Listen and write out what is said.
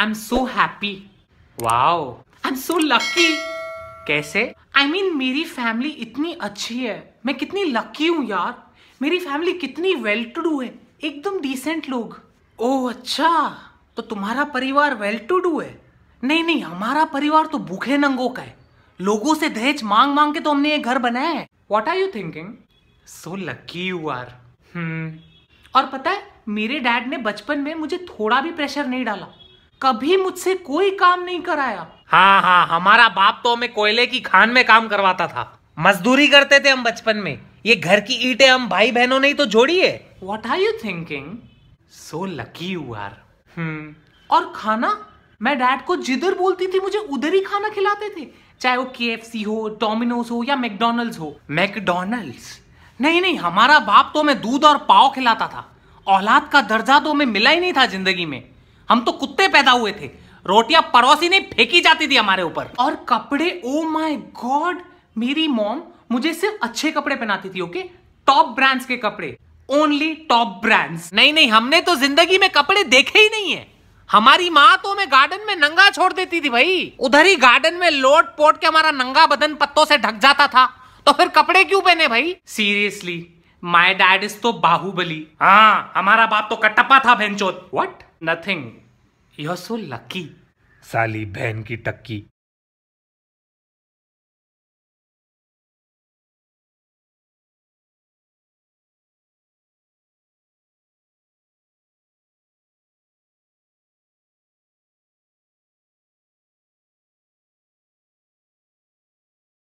I am so happy wow I am so lucky कैसे I I mean mean, मेरी family इतनी अच्छी है मैं कितनी लकी हूँ यार मेरी फैमिली कितनी वेल टू डू है एकदम डिसेंट लोग ओह अच्छा तो तुम्हारा परिवार वेल टू डू है नहीं नहीं हमारा परिवार तो भूखे नंगों का है लोगों से दहेज मांग मांग के तो हमने ये घर बनाया है what are you thinking so lucky you are और पता है मेरे डैड ने बचपन में मुझे थोड़ा भी प्रेशर नहीं डाला कभी मुझसे कोई काम नहीं कराया हाँ हाँ हमारा बाप तो हमें कोयले की खान में काम करवाता था मजदूरी करते थे हम बचपन में ये घर की ईटे हम भाई बहनों ने ही तो जोड़ी है what are you thinking so lucky you are और खाना मैं डैड को जिधर बोलती थी मुझे उधर ही खाना खिलाते थे चाहे वो के हो डोमिनोज हो या मैकडोनल्ड्स हो मैकडोनल्ड नहीं नहीं हमारा बाप तो मैं दूध और पाव खिलाता था औलाद का दर्जा तो हमें मिला ही नहीं था जिंदगी में हम तो कुत्ते पैदा हुए थे रोटियां पड़ोसी नहीं फेंकी जाती थी हमारे ऊपर और कपड़े ओ माय गॉड मेरी मॉम मुझे सिर्फ अच्छे कपड़े पहनाती थी ओके टॉप ब्रांड्स के कपड़े ओनली टॉप ब्रांड्स नहीं नहीं हमने तो जिंदगी में कपड़े देखे ही नहीं है हमारी माँ तो हमें गार्डन में नंगा छोड़ देती थी भाई उधर ही गार्डन में लोट पोट के हमारा नंगा बदन पत्तों से ढक जाता था तो फिर कपड़े क्यों पहने भाई सीरियसली माई डैड इज तो बाहुबली हाँ हमारा बाप तो कटप्पा था चोत what nothing you are so lucky साली बहन की टक्की